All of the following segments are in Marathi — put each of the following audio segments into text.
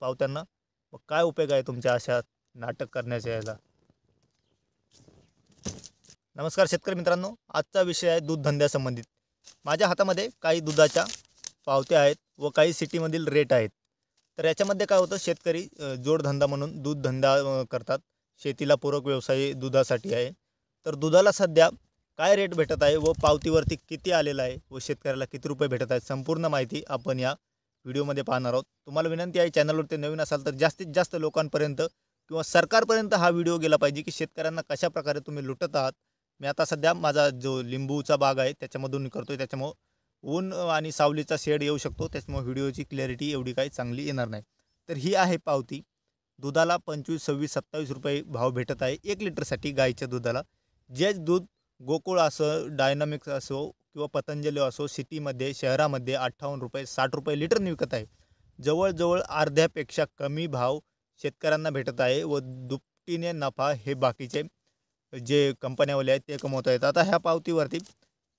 पावत्यांना मग काय उपयोग आहे तुमच्या अशा नाटक करण्याच्या याला नमस्कार शेतकरी मित्रांनो आजचा विषय आहे दूध धंद्यासंबंधित माझ्या हातामध्ये काही दुधाच्या पावत्या आहेत व काही सिटीमधील रेट आहेत तर याच्यामध्ये काय होतं शेतकरी जोडधंदा म्हणून दूध धंदा करतात शेतीला पूरक व्यवसाय दुधासाठी आहे तर दुधाला सध्या काय रेट भेटत आहे व पावतीवरती किती आलेला आहे व शेतकऱ्याला किती रुपये भेटत आहेत संपूर्ण माहिती आपण या व्हिडिओमध्ये पाहणार आहोत तुम्हाला विनंती आहे चॅनलवरती नवीन असाल तर जास्तीत जास्त लोकांपर्यंत किंवा सरकारपर्यंत हा व्हिडिओ गेला पाहिजे की शेतकऱ्यांना कशा तुम्ही लुटत आहात मी आता सध्या माझा जो लिंबूचा बाग आहे त्याच्यामधून करतो आहे त्याच्यामुळं ऊन आणि सावलीचा शेड येऊ शकतो त्याच्यामुळे व्हिडिओची क्लॅरिटी एवढी काही चांगली येणार नाही तर ही आहे पावती दुधाला पंचवीस सव्वीस सत्तावीस रुपये भाव भेटत आहे एक लिटरसाठी गायच्या दुधाला जे दूध गोकुळ असो डायनामिक्स असो किंवा पतंजली असो सिटीमध्ये शहरामध्ये अठ्ठावन्न रुपये साठ रुपये लिटरने विकत आहे जवळजवळ अर्ध्यापेक्षा कमी भाव शेतकऱ्यांना भेटत आहे व दुपटीने नफा हे बाकीचे जे कंपन्यावाले आहेत ते कमवत आहेत आता ह्या पावतीवरती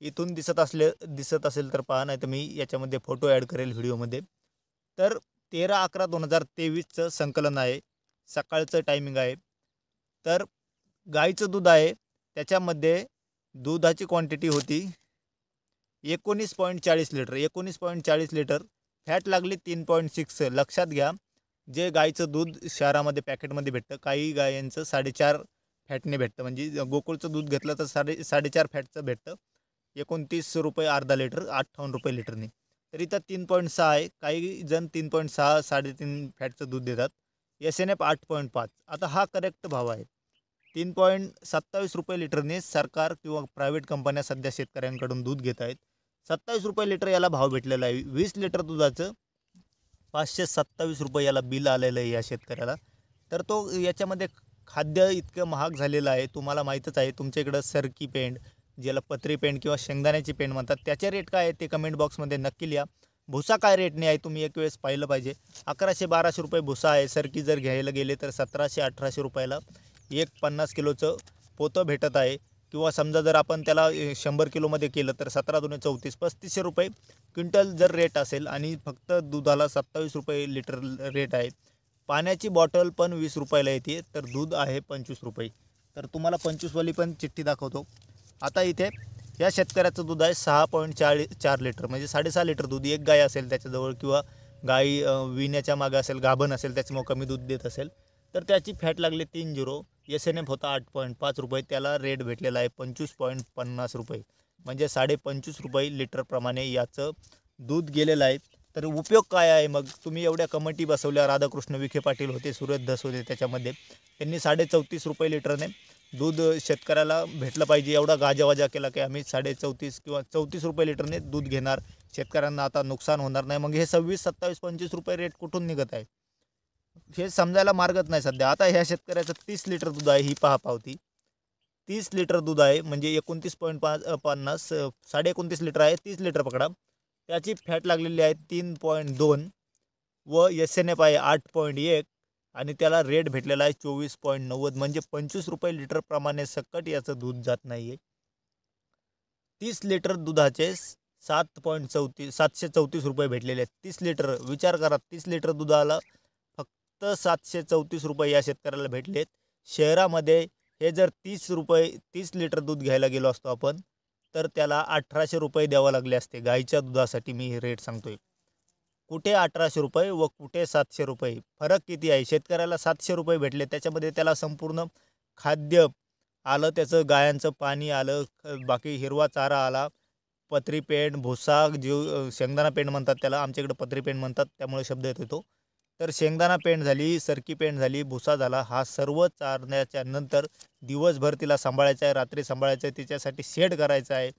इथून दिसत असले दिसत असेल तर पहा नाही तर मी याच्यामध्ये फोटो ॲड करेल व्हिडिओमध्ये तर तेरा अकरा दोन हजार तेवीसचं संकलन आहे सकाळचं टायमिंग आहे तर गाईचं दूध आहे त्याच्यामध्ये दुधाची क्वांटिटी होती एकोणीस पॉईंट चाळीस लिटर एकोणीस पॉईंट चाळीस लिटर फॅट लागली तीन पॉईंट सिक्स लक्षात घ्या जे गायचं दूध शहरामध्ये पॅकेटमध्ये भेटतं काही गायांचं साडेचार फॅटने भेटतं म्हणजे गोकुळचं दूध घेतलं तर साडे साडेचार फॅटचं भेटतं एकोणतीस रुपये अर्धा लिटर अठ्ठावन्न रुपये लिटरने तर इथं तीन पॉईंट सहा आहे काही जण तीन पॉईंट सहा साडेतीन फॅटचं दूध देतात एस एन एफ आठ पॉईंट पाच आता हा करेक्ट भाव आहे तीन पॉईंट सत्तावीस रुपये लिटरने सरकार किंवा प्रायव्हेट कंपन्या सध्या शेतकऱ्यांकडून दूध घेत आहेत सत्तावीस रुपये लिटर याला भाव भेटलेला आहे वीस लिटर दुधाचं पाचशे सत्तावीस रुपये याला बिल आलेलं आहे या शेतकऱ्याला तर तो याच्यामध्ये खाद्य इतकं महाग झालेलं आहे तुम्हाला माहीतच आहे तुमच्या इकडं सरकी पेंड ज्याला पत्री पेंड किंवा शेंगदाण्याची पेंड म्हणतात त्याचे रेट काय आहे ते कमेंट बॉक्समध्ये नक्की लिहा भुसा काय रेटने आहे तुम्ही एक वेळेस पाहिलं पाहिजे अकराशे बाराशे रुपये भुसा आहे सरकी जर घ्यायला गेले तर सतराशे अठराशे रुपयाला एक पन्नास किलोचं पोतं भेटत आहे किंवा समजा जर आपण त्याला शंभर किलोमध्ये केलं तर सतरा दोन चौतीस पस्तीसशे रुपये क्विंटल जर रेट असेल आणि फक्त दुधाला सत्तावीस रुपये लिटर रेट आहे पाण्याची बॉटल पण वीस रुपयाला येते तर दूध आहे पंचवीस रुपये तर तुम्हाला पंचवीसवाली पण चिठ्ठी दाखवतो आता इथे या शेतकऱ्याचं दूध आहे सहा पॉईंट चाळीस चार लिटर म्हणजे साडेसहा लिटर दूध एक गाय असेल त्याच्याजवळ किंवा गाई विण्याच्या मागे असेल गाभण असेल त्याच्यामुळं कमी दूध देत असेल तर त्याची फॅट लागली तीन झिरो एस एन एफ होता आठ पॉईंट पाच रुपये त्याला रेट भेटलेला आहे पंचवीस पॉईंट पन्नास रुपये म्हणजे साडे पंचवीस रुपये लिटरप्रमाणे याचं दूध गेलेलं आहे तर उपयोग काय आहे मग तुम्ही एवढ्या कमिटी बसवल्या राधाकृष्ण विखे पाटील होते सुरेश धस होते त्याच्यामध्ये त्यांनी साडे चौतीस रुपये लिटरने दूध शेतकऱ्याला भेटलं पाहिजे एवढा गाजावाजा केला की आम्ही साडे चौतीस किंवा चौतीस रुपये लिटरने दूध घेणार शेतकऱ्यांना आता नुकसान होणार नाही मग हे सव्वीस सत्तावीस पंचवीस रुपये रेट कुठून निघत आहे हे समजायला मार्गच नाही सध्या आता ह्या शेतकऱ्याचं तीस लिटर दूध आहे ही पहा पावती तीस लिटर दूध आहे म्हणजे एकोणतीस पॉईंट पाच पन्नास साडे एकोणतीस लिटर आहे तीस लिटर पकडा त्याची फॅट लागलेली आहे तीन पॉईंट दोन व एस एन एफ आहे आठ पॉईंट एक आणि त्याला रेट भेटलेला आहे चोवीस पॉईंट नव्वद म्हणजे पंचवीस रुपये लिटरप्रमाणे सकट याचं दूध जात नाही आहे तीस लिटर दुधाचे सात पॉईंट चौतीस सातशे चौतीस रुपये भेटलेले आहेत तीस लिटर विचार करा तीस लिटर दुधाला फक्त सातशे चौतीस रुपये या शेतकऱ्याला भेटलेत शहरामध्ये हे जर तीस रुपये तीस लिटर दूध घ्यायला गेलो असतो आपण तर त्याला अठराशे रुपये द्यावं लागले असते गाईच्या दुधासाठी मी हे रेट सांगतोय कुठे अठराशे रुपये व कुठे सातशे रुपये फरक किती आहे शेतकऱ्याला सातशे रुपये भेटले त्याच्यामध्ये त्याला संपूर्ण खाद्य आलं त्याचं गायांचं पाणी आलं बाकी हिरवा चारा आला पत्री पेंड भुसा जीव शेंगदाणा पेंड म्हणतात त्याला आमच्याकडे पत्री पेंड म्हणतात त्यामुळे शब्द येतो तर शेंगदाणा पेंट झाली सरकी पेंट झाली भुसा झाला हा सर्व चारण्याच्या नंतर दिवसभर तिला सांभाळायचं आहे रात्री सांभाळायचं आहे तिच्यासाठी शेड करायचा आहे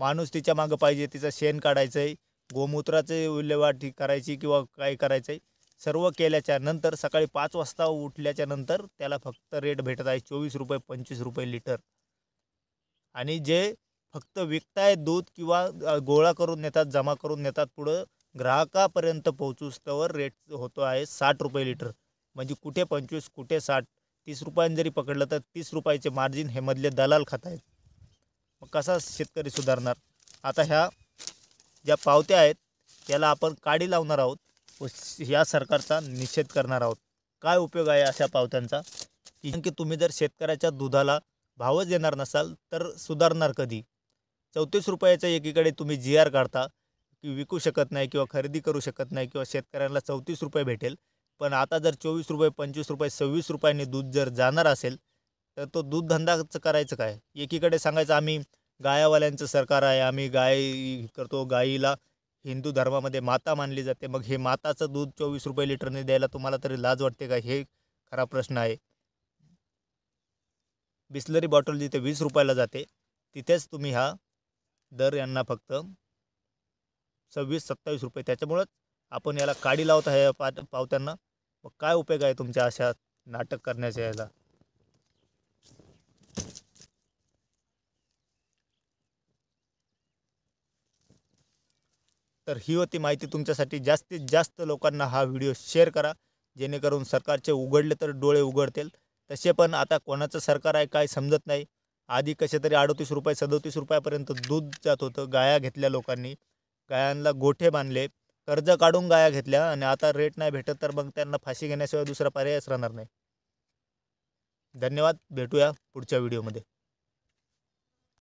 माणूस तिच्या मागं पाहिजे तिचं शेण काढायचं आहे गोमूत्राचे विल्हेवाट करायची किंवा काय करायचं आहे सर्व केल्याच्या नंतर सकाळी पाच वाजता उठल्याच्या नंतर त्याला फक्त रेट भेटत आहे चोवीस रुपये पंचवीस रुपये लिटर आणि जे फक्त विकताय दूध किंवा गोळा करून नेतात जमा करून नेतात पुढं ग्राहकापर्यंत पोहोचूस्तवर रेट होतो आहे साठ रुपये लिटर म्हणजे कुठे पंचवीस कुठे साठ तीस रुपयांनी जरी पकडलं तर तीस रुपयाचे मार्जिन हे मधले दलाल खात आहेत मग कसा शेतकरी सुधारणार आता ह्या ज्या पावत्या आहेत त्याला आपण काडी लावणार आहोत व या सरकारचा निषेध करणार आहोत काय उपयोग आहे अशा पावत्यांचा की तुम्ही जर शेतकऱ्याच्या दुधाला भावच देणार नसाल तर सुधारणार कधी चौतीस रुपयाच्या एकीकडे तुम्ही जी आर काढता विकू शकत नाही किंवा खरेदी करू शकत नाही किंवा शेतकऱ्यांना चौतीस रुपये भेटेल पण आता जर चोवीस रुपये पंचवीस रुपये सव्वीस रुपयांनी दूध जर जाणार असेल तर तो दूध धंदाचं करायचं काय एकीकडे सांगायचं आम्ही गायावाल्यांचं सरकार आहे आम्ही गाय करतो गायीला हिंदू धर्मामध्ये माता मानली जाते मग हे माताचं दूध चोवीस रुपये लिटरने द्यायला तुम्हाला तरी लाज वाटते का हे खरा प्रश्न आहे बिस्लरी बॉटल जिथे वीस रुपयाला जाते तिथेच तुम्ही हा दर यांना फक्त सव्वीस सत्तावीस रुपये त्याच्यामुळंच आपण याला काडी लावत आहे पा पावत्यांना मग काय उपयोग आहे तुमच्या अशा नाटक करण्याच्या याला तर ही होती माहिती तुमच्यासाठी जास्तीत जास्त लोकांना हा व्हिडिओ शेअर करा जेणेकरून सरकारचे उघडले तर डोळे उघडतील तसे पण आता कोणाचं सरकार आहे काय समजत नाही आधी कसे तरी अडतीस रुपये सदोतीस रुपयापर्यंत दूध जात होतं गाया घेतल्या लोकांनी गायांना गोठे बांधले कर्ज काढून गाया घेतल्या आणि आता रेट नाही भेटत तर मग त्यांना फाशी घेण्याशिवाय दुसरा पर्यायच राहणार नाही धन्यवाद भेटूया पुढच्या व्हिडिओमध्ये